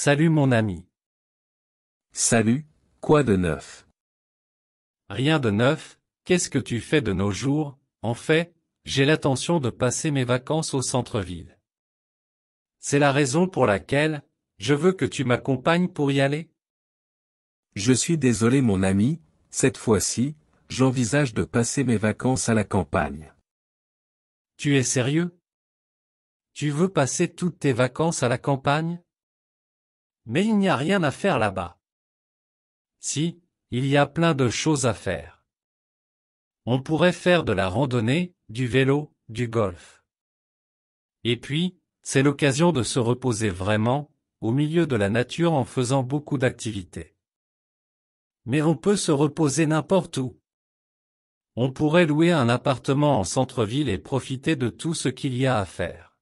Salut mon ami. Salut, quoi de neuf Rien de neuf, qu'est-ce que tu fais de nos jours En fait, j'ai l'intention de passer mes vacances au centre-ville. C'est la raison pour laquelle, je veux que tu m'accompagnes pour y aller. Je suis désolé mon ami, cette fois-ci, j'envisage de passer mes vacances à la campagne. Tu es sérieux Tu veux passer toutes tes vacances à la campagne mais il n'y a rien à faire là-bas. Si, il y a plein de choses à faire. On pourrait faire de la randonnée, du vélo, du golf. Et puis, c'est l'occasion de se reposer vraiment, au milieu de la nature en faisant beaucoup d'activités. Mais on peut se reposer n'importe où. On pourrait louer un appartement en centre-ville et profiter de tout ce qu'il y a à faire.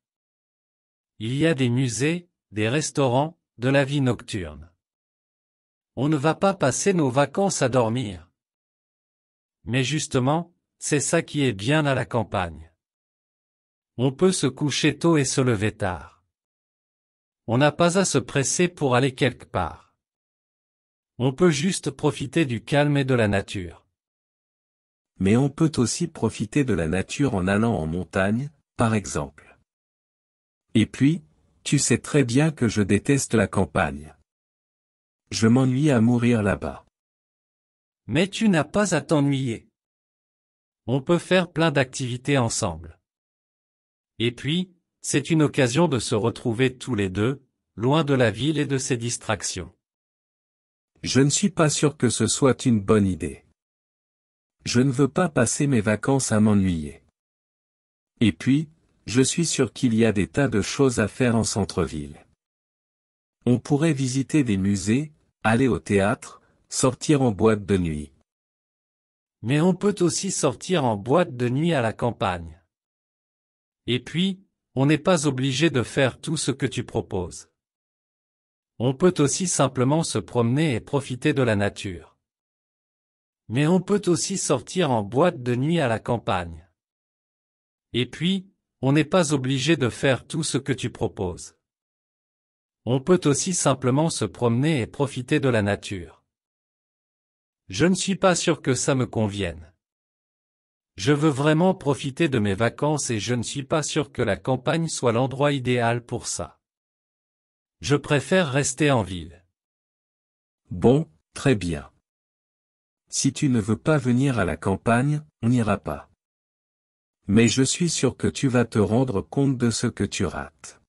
Il y a des musées, des restaurants, de la vie nocturne. On ne va pas passer nos vacances à dormir. Mais justement, c'est ça qui est bien à la campagne. On peut se coucher tôt et se lever tard. On n'a pas à se presser pour aller quelque part. On peut juste profiter du calme et de la nature. Mais on peut aussi profiter de la nature en allant en montagne, par exemple. Et puis, tu sais très bien que je déteste la campagne. Je m'ennuie à mourir là-bas. Mais tu n'as pas à t'ennuyer. On peut faire plein d'activités ensemble. Et puis, c'est une occasion de se retrouver tous les deux, loin de la ville et de ses distractions. Je ne suis pas sûr que ce soit une bonne idée. Je ne veux pas passer mes vacances à m'ennuyer. Et puis, je suis sûr qu'il y a des tas de choses à faire en centre-ville. On pourrait visiter des musées, aller au théâtre, sortir en boîte de nuit. Mais on peut aussi sortir en boîte de nuit à la campagne. Et puis, on n'est pas obligé de faire tout ce que tu proposes. On peut aussi simplement se promener et profiter de la nature. Mais on peut aussi sortir en boîte de nuit à la campagne. Et puis, on n'est pas obligé de faire tout ce que tu proposes. On peut aussi simplement se promener et profiter de la nature. Je ne suis pas sûr que ça me convienne. Je veux vraiment profiter de mes vacances et je ne suis pas sûr que la campagne soit l'endroit idéal pour ça. Je préfère rester en ville. Bon, très bien. Si tu ne veux pas venir à la campagne, on n'ira pas. Mais je suis sûr que tu vas te rendre compte de ce que tu rates.